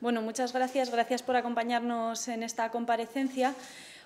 Bueno, muchas gracias, gracias por acompañarnos en esta comparecencia.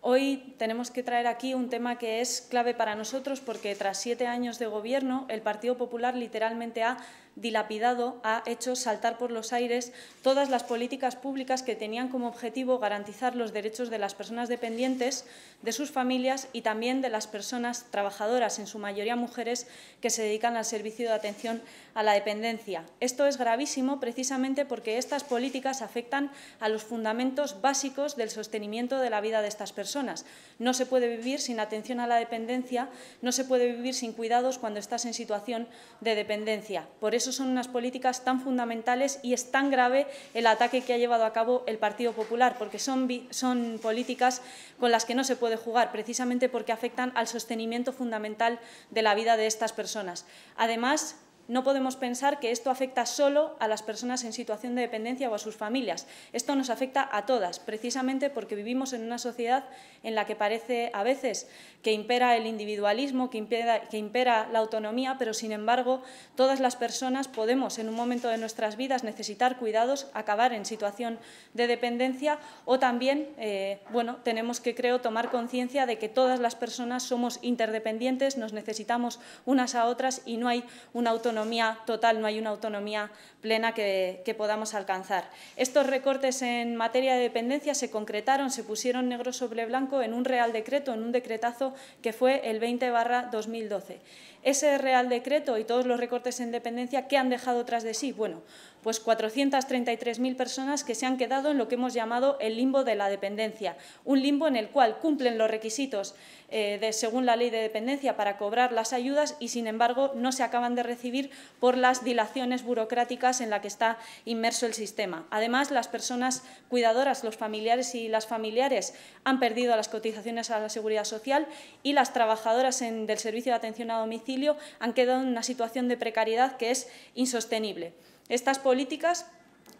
Hoy tenemos que traer aquí un tema que es clave para nosotros porque tras siete años de gobierno el Partido Popular literalmente ha dilapidado ha hecho saltar por los aires todas las políticas públicas que tenían como objetivo garantizar los derechos de las personas dependientes, de sus familias y también de las personas trabajadoras, en su mayoría mujeres, que se dedican al servicio de atención a la dependencia. Esto es gravísimo precisamente porque estas políticas afectan a los fundamentos básicos del sostenimiento de la vida de estas personas. No se puede vivir sin atención a la dependencia, no se puede vivir sin cuidados cuando estás en situación de dependencia. Por eso eso son unas políticas tan fundamentales y es tan grave el ataque que ha llevado a cabo el Partido Popular, porque son, son políticas con las que no se puede jugar, precisamente porque afectan al sostenimiento fundamental de la vida de estas personas. Además, no podemos pensar que esto afecta solo a las personas en situación de dependencia o a sus familias. Esto nos afecta a todas, precisamente porque vivimos en una sociedad en la que parece a veces que impera el individualismo, que impera, la autonomía, pero sin embargo todas las personas podemos en un momento de nuestras vidas necesitar cuidados, acabar en situación de dependencia o también eh, bueno, tenemos que, creo, tomar conciencia de que todas las personas somos interdependientes, nos necesitamos unas a otras y no hay una autonomía autonomía total, no hay una autonomía plena que, podamos alcanzar. Estos recortes en materia de dependencia se concretaron, se pusieron negro sobre blanco en un Real Decreto, en un decretazo que fue el 20 2012. Ese Real Decreto y todos los recortes en dependencia, ¿qué han dejado tras de sí? Bueno, pues 433.000 personas que se han quedado en lo que hemos llamado el limbo de la dependencia, un limbo en el cual cumplen los requisitos eh, según la ley de dependencia para cobrar las ayudas y, sin embargo, no se acaban de recibir por las dilaciones burocráticas en las que está inmerso el sistema. Además, las personas cuidadoras, los familiares y las familiares han perdido las cotizaciones a la Seguridad Social y las trabajadoras del servicio de atención a domicilio han quedado en una situación de precariedad que es insostenible. Estas políticas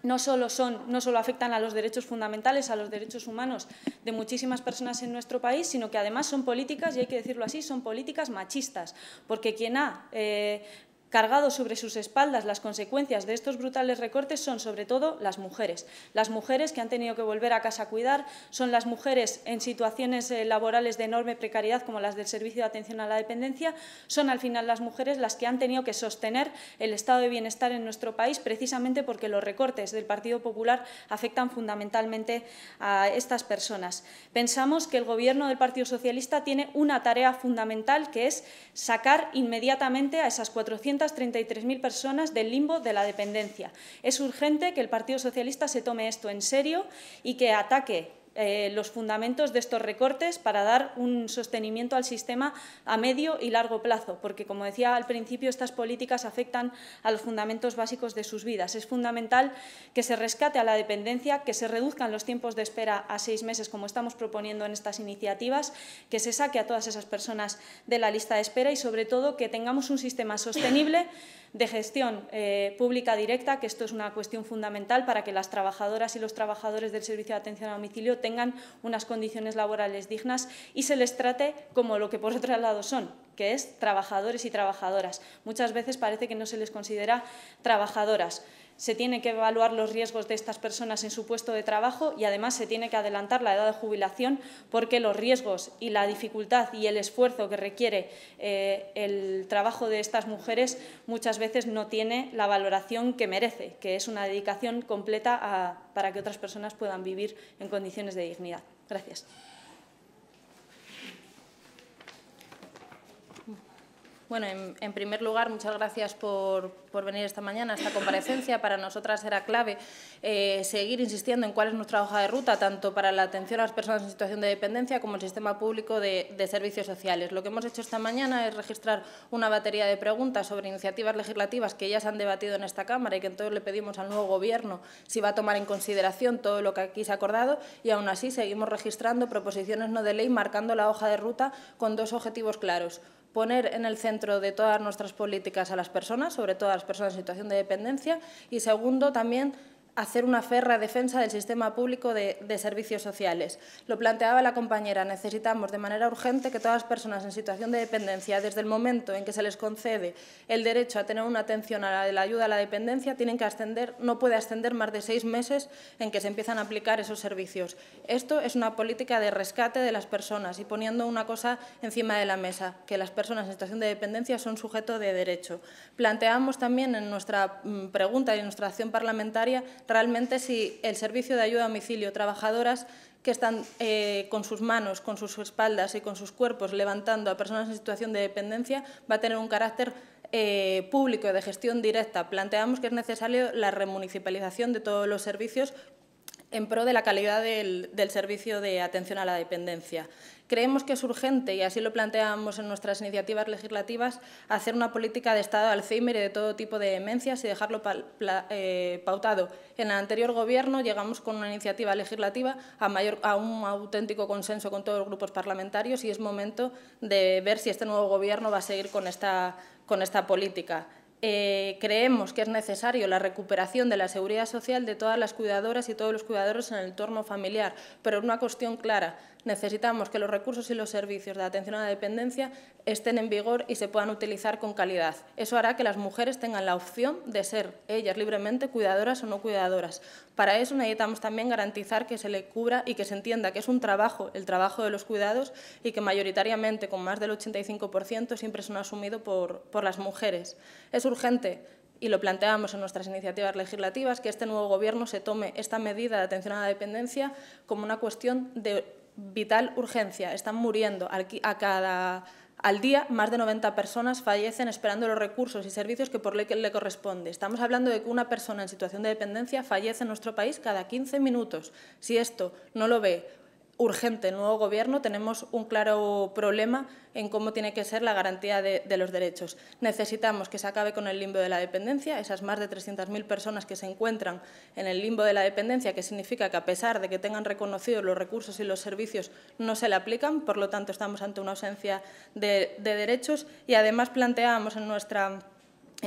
no solo, son, no afectan a los derechos fundamentales, a los derechos humanos de muchísimas personas en nuestro país, sino que además son políticas, y hay que decirlo así, son políticas machistas, porque quien ha eh, cargado sobre sus espaldas las consecuencias de estos brutales recortes son sobre todo las mujeres. Las mujeres que han tenido que volver a casa a cuidar, son las mujeres en situaciones eh, laborales de enorme precariedad como las del Servicio de Atención a la Dependencia, son al final las mujeres las que han tenido que sostener el estado de bienestar en nuestro país precisamente porque los recortes del Partido Popular afectan fundamentalmente a estas personas. Pensamos que el Gobierno del Partido Socialista tiene una tarea fundamental que es sacar inmediatamente a esas 400 33.000 personas del limbo de la dependencia. Es urgente que el Partido Socialista se tome esto en serio y que ataque eh, los fundamentos de estos recortes para dar un sostenimiento al sistema a medio y largo plazo, porque, como decía al principio, estas políticas afectan a los fundamentos básicos de sus vidas. Es fundamental que se rescate a la dependencia, que se reduzcan los tiempos de espera a seis meses, como estamos proponiendo en estas iniciativas, que se saque a todas esas personas de la lista de espera y, sobre todo, que tengamos un sistema sostenible de gestión eh, pública directa, que esto es una cuestión fundamental para que las trabajadoras y los trabajadores del servicio de atención a domicilio tengan unas condiciones laborales dignas y se les trate como lo que por otro lado son, que es trabajadores y trabajadoras. Muchas veces parece que no se les considera trabajadoras se tiene que evaluar los riesgos de estas personas en su puesto de trabajo y además se tiene que adelantar la edad de jubilación porque los riesgos y la dificultad y el esfuerzo que requiere eh, el trabajo de estas mujeres muchas veces no tiene la valoración que merece, que es una dedicación completa para que otras personas puedan vivir en condiciones de dignidad. Gracias. Bueno, en, primer lugar, muchas gracias por, venir esta mañana a esta comparecencia. Para nosotras era clave eh, seguir insistiendo en cuál es nuestra hoja de ruta, tanto para la atención a las personas en situación de dependencia como el sistema público de, de, servicios sociales. Lo que hemos hecho esta mañana es registrar una batería de preguntas sobre iniciativas legislativas que ya se han debatido en esta Cámara y que entonces le pedimos al nuevo Gobierno si va a tomar en consideración todo lo que aquí se ha acordado y aún así seguimos registrando proposiciones no de ley marcando la hoja de ruta con dos objetivos claros poner en el centro de todas nuestras políticas a las personas, sobre todo a las personas en situación de dependencia, y segundo, también hacer una ferra defensa del sistema público de, servicios sociales. Lo planteaba la compañera, necesitamos de manera urgente que todas las personas en situación de dependencia, desde el momento en que se les concede el derecho a tener una atención a la, la ayuda a la dependencia, tienen que ascender, no puede ascender más de seis meses en que se empiezan a aplicar esos servicios. Esto es una política de rescate de las personas y poniendo una cosa encima de la mesa, que las personas en situación de dependencia son sujeto de derecho. Planteamos también en nuestra mm, pregunta y en nuestra acción parlamentaria realmente si el servicio de ayuda a domicilio, trabajadoras que están eh, con sus manos, con sus espaldas y con sus cuerpos levantando a personas en situación de dependencia, va a tener un carácter eh, público de gestión directa. Planteamos que es necesario la remunicipalización de todos los servicios en pro de la calidad del, servicio de atención a la dependencia. Creemos que es urgente, y así lo planteamos en nuestras iniciativas legislativas, hacer una política de Estado de Alzheimer y de todo tipo de demencias y dejarlo eh, pautado. En el anterior Gobierno llegamos con una iniciativa legislativa a, un auténtico consenso con todos los grupos parlamentarios y es momento de ver si este nuevo Gobierno va a seguir con esta política. Eh, creemos que es necesario la recuperación de la seguridad social de todas las cuidadoras y todos los cuidadores en el entorno familiar, pero una cuestión clara, necesitamos que los recursos y los servicios de atención a la dependencia estén en vigor y se puedan utilizar con calidad. Eso hará que las mujeres tengan la opción de ser ellas libremente cuidadoras o no cuidadoras. Para eso necesitamos también garantizar que se le cubra y que se entienda que es un trabajo, el trabajo de los cuidados, y que mayoritariamente, con más del 85%, siempre son asumido por, por las mujeres. Es urgente y lo planteamos en nuestras iniciativas legislativas, que este nuevo Gobierno se tome esta medida de atención a la dependencia como una cuestión de vital urgencia, están muriendo a cada al día, más de 90 personas fallecen esperando los recursos y servicios que por ley le corresponde. Estamos hablando de que una persona en situación de dependencia fallece en nuestro país cada 15 minutos. Si esto no lo ve urgente nuevo gobierno tenemos un claro problema en cómo tiene que ser la garantía de, los derechos. Necesitamos que se acabe con el limbo de la dependencia, esas más de 300.000 personas que se encuentran en el limbo de la dependencia, que significa que a pesar de que tengan reconocidos los recursos y los servicios no se le aplican, por lo tanto estamos ante una ausencia de, derechos y además planteamos en nuestra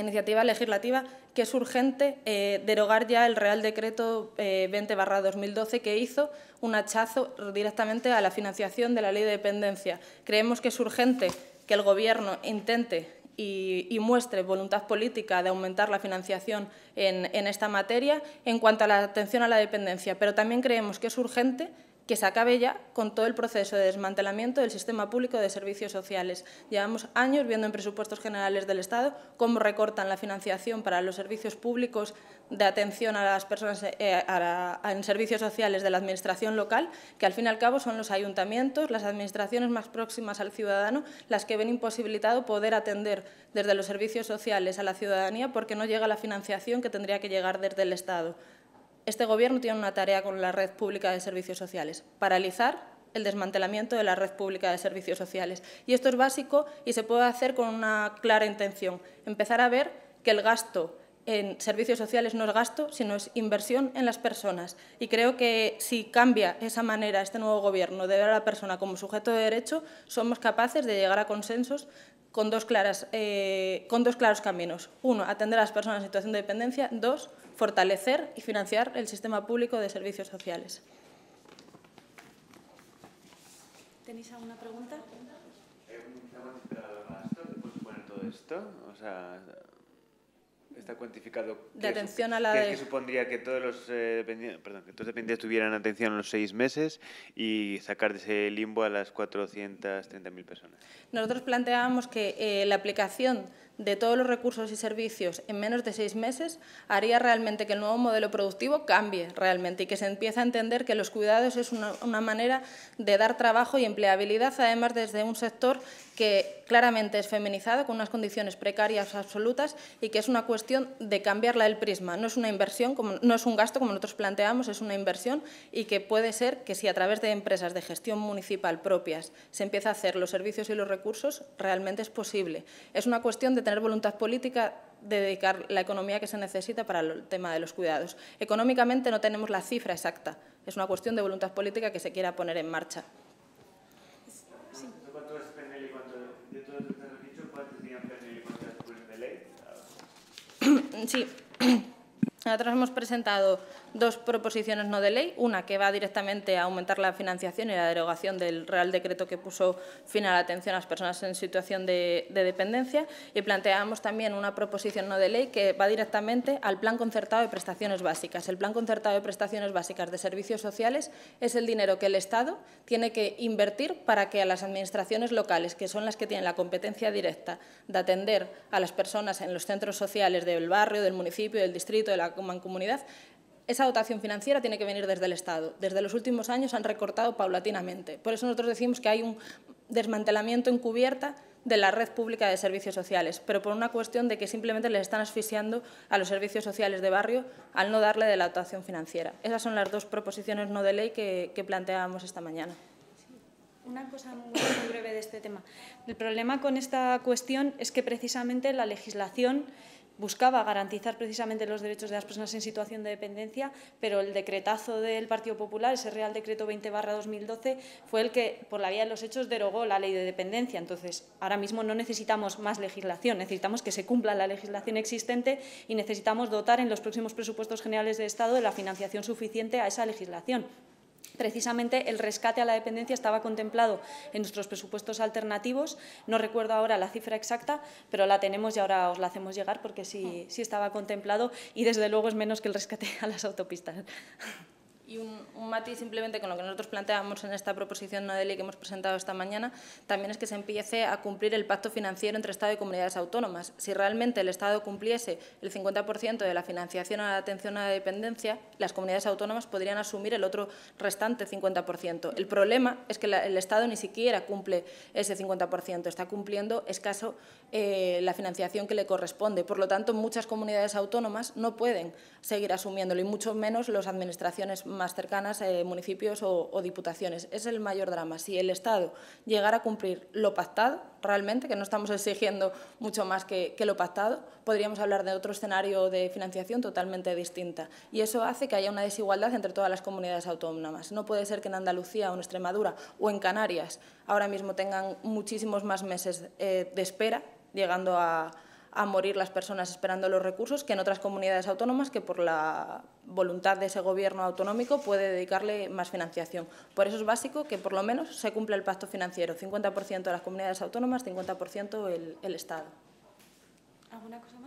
iniciativa legislativa que es urgente eh, derogar ya el Real Decreto 20-2012 eh, que hizo un hachazo directamente a la financiación de la Ley de Dependencia. Creemos que es urgente que el Gobierno intente y, muestre voluntad política de aumentar la financiación en, en esta materia en cuanto a la atención a la dependencia, pero también creemos que es urgente que se acabe ya con todo el proceso de desmantelamiento del sistema público de servicios sociales. Llevamos años viendo en presupuestos generales del Estado cómo recortan la financiación para los servicios públicos de atención a las personas eh, en servicios sociales de la Administración local, que al fin y al cabo son los ayuntamientos, las administraciones más próximas al ciudadano, las que ven imposibilitado poder atender desde los servicios sociales a la ciudadanía porque no llega la financiación que tendría que llegar desde el Estado este Gobierno tiene una tarea con la red pública de servicios sociales, paralizar el desmantelamiento de la red pública de servicios sociales. Y esto es básico y se puede hacer con una clara intención, empezar a ver que el gasto en servicios sociales no es gasto, sino es inversión en las personas. Y creo que si cambia esa manera este nuevo Gobierno de ver a la persona como sujeto de derecho, somos capaces de llegar a consensos con dos, claras, eh, con dos claros caminos. Uno, atender a las personas en situación de dependencia. Dos, fortalecer y financiar el sistema público de servicios sociales. ¿Tenéis alguna pregunta? Eh, poner todo esto? O sea, está cuantificado. De atención a que, supondría eh, que todos los dependientes, tuvieran atención los seis meses y sacar de ese limbo a las 430.000 personas. Nosotros planteábamos que eh, la aplicación de todos los recursos y servicios en menos de seis meses haría realmente que el nuevo modelo productivo cambie realmente y que se empiece a entender que los cuidados es una, manera de dar trabajo y empleabilidad, además desde un sector que claramente es feminizado, con unas condiciones precarias absolutas y que es una cuestión de cambiarla del prisma. No es una inversión, como, no es un gasto como nosotros planteamos, es una inversión y que puede ser que si a través de empresas de gestión municipal propias se empieza a hacer los servicios y los recursos, realmente es posible. Es una cuestión de tener voluntad política de dedicar la economía que se necesita para el tema de los cuidados. Económicamente no tenemos la cifra exacta, es una cuestión de voluntad política que se quiera poner en marcha. Sí. Sí. Nosotros hemos presentado dos proposiciones no de ley, una que va directamente a aumentar la financiación y la derogación del Real Decreto que puso fin a la atención a las personas en situación de, de dependencia y planteamos también una proposición no de ley que va directamente al Plan Concertado de Prestaciones Básicas. El Plan Concertado de Prestaciones Básicas de Servicios Sociales es el dinero que el Estado tiene que invertir para que a las administraciones locales, que son las que tienen la competencia directa de atender a las personas en los centros sociales del barrio, del municipio, del distrito, de la mancomunidad, esa dotación financiera tiene que venir desde el Estado. Desde los últimos años han recortado paulatinamente. Por eso nosotros decimos que hay un desmantelamiento encubierta de la red pública de servicios sociales, pero por una cuestión de que simplemente les están asfixiando a los servicios sociales de barrio al no darle de la dotación financiera. Esas son las dos proposiciones no de ley que, que planteábamos esta mañana. Una cosa muy breve de este tema. El problema con esta cuestión es que precisamente la legislación buscaba garantizar precisamente los derechos de las personas en situación de dependencia, pero el decretazo del Partido Popular, ese Real Decreto 20-2012, fue el que, por la vía de los hechos, derogó la ley de dependencia. Entonces, ahora mismo no necesitamos más legislación, necesitamos que se cumpla la legislación existente y necesitamos dotar en los próximos presupuestos generales de Estado de la financiación suficiente a esa legislación. Precisamente el rescate a la dependencia estaba contemplado en nuestros presupuestos alternativos. No recuerdo ahora la cifra exacta, pero la tenemos y ahora os la hacemos llegar porque sí, sí estaba contemplado y desde luego es menos que el rescate a las autopistas. Y un, matiz simplemente con lo que nosotros planteamos en esta proposición no ley que hemos presentado esta mañana, también es que se empiece a cumplir el pacto financiero entre Estado y comunidades autónomas. Si realmente el Estado cumpliese el 50% de la financiación a la atención a la dependencia, las comunidades autónomas podrían asumir el otro restante 50%. El problema es que el Estado ni siquiera cumple ese 50%, está cumpliendo escaso eh, la financiación que le corresponde. Por lo tanto, muchas comunidades autónomas no pueden seguir asumiéndolo y mucho menos las administraciones más más cercanas, eh, municipios o, diputaciones. Es el mayor drama. Si el Estado llegara a cumplir lo pactado, realmente, que no estamos exigiendo mucho más que, lo pactado, podríamos hablar de otro escenario de financiación totalmente distinta. Y eso hace que haya una desigualdad entre todas las comunidades autónomas. No puede ser que en Andalucía o en Extremadura o en Canarias ahora mismo tengan muchísimos más meses eh, de espera llegando a a morir las personas esperando los recursos que en otras comunidades autónomas que por la voluntad de ese gobierno autonómico puede dedicarle más financiación. Por eso es básico que por lo menos se cumpla el pacto financiero, 50% de las comunidades autónomas, 50% el, el Estado. ¿Alguna cosa más?